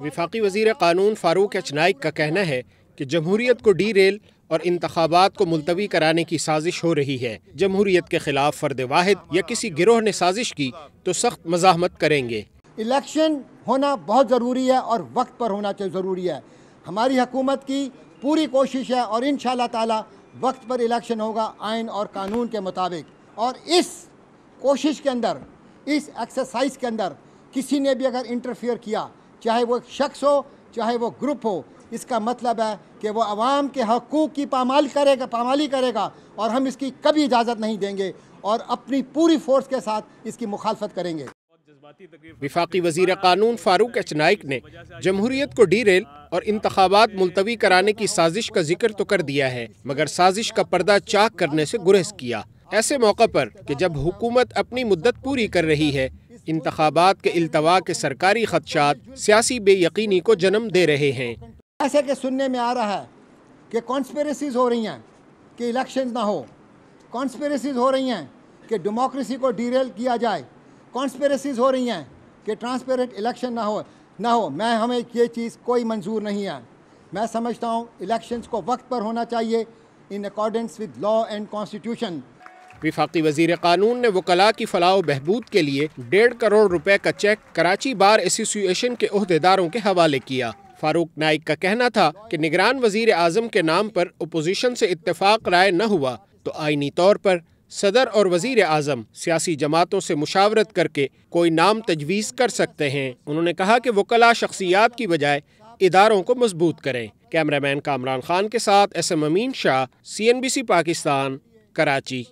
विफाकी वजीर कानून फारूक एच नाइक का कहना है कि जमहूरीत को डी रेल और इंतबात को मुलतवी कराने की साजिश हो रही है जमहूरीत के खिलाफ फर्द वाहिद या किसी गिरोह ने साजिश की तो सख्त मजामत करेंगे इलेक्शन होना बहुत ज़रूरी है और वक्त पर होना चाहिए तो ज़रूरी है हमारी हकूमत की पूरी कोशिश है और इन शाह वक्त पर इलेक्शन होगा आयन और कानून के मुताबिक और इस कोशिश के अंदर इस एक्सरसाइज के अंदर किसी ने भी अगर इंटरफियर किया चाहे वो शख्स हो चाहे वो ग्रुप हो इसका मतलब है कि वो आवाम के हकूक़ की पामाल करेगा पामाली करेगा और हम इसकी कभी इजाज़त नहीं देंगे और अपनी पूरी फोर्स के साथ इसकी मुखालफत करेंगे विफाकी वजीर कानून फारूक एच नाइक ने जमहूरीत को डीरेल और इंतबात मुलतवी कराने की साजिश का जिक्र तो कर दिया है मगर साजिश का पर्दा चाक करने से गुरेज किया ऐसे मौका पर कि जब हुकूमत अपनी मुद्दत पूरी कर रही है इंतबात के अल्तवा के सरकारी खदशात सियासी बेयकनी को जन्म दे रहे हैं ऐसे कि सुनने में आ रहा है कि कॉन्स्पेरेसीज हो रही हैं कि इलेक्शन ना हो कॉन्स्पेरेसीज हो रही हैं कि डेमोक्रेसी को डीरेल किया जाए कॉन्स्पेरेसीज हो रही हैं कि ट्रांसपेरेंट इलेक्शन ना हो ना हो मैं हमें ये चीज़ कोई मंजूर नहीं है मैं समझता हूँ इलेक्शंस को वक्त पर होना चाहिए in accordance with law and constitution विफाकी वजीर कानून ने वकला की फलाह बहबूद के लिए डेढ़ करोड़ रुपए का चेक कराची बार एसोसिएशन के अहदेदारों के हवाले किया फारूक नाइक का कहना था कि निगरान वजीर आजम के नाम पर अपोजिशन से इतफाक राय न हुआ तो आइनी तौर पर सदर और वजीर आजम सियासी जमातों से मुशावरत करके कोई नाम तजवीज़ कर सकते हैं उन्होंने कहा कि वकला शख्सियात की बजाय इदारों को मजबूत करें कैमरामैन कामरान खान के साथ S M Amin Shah C N B C Pakistan Karachi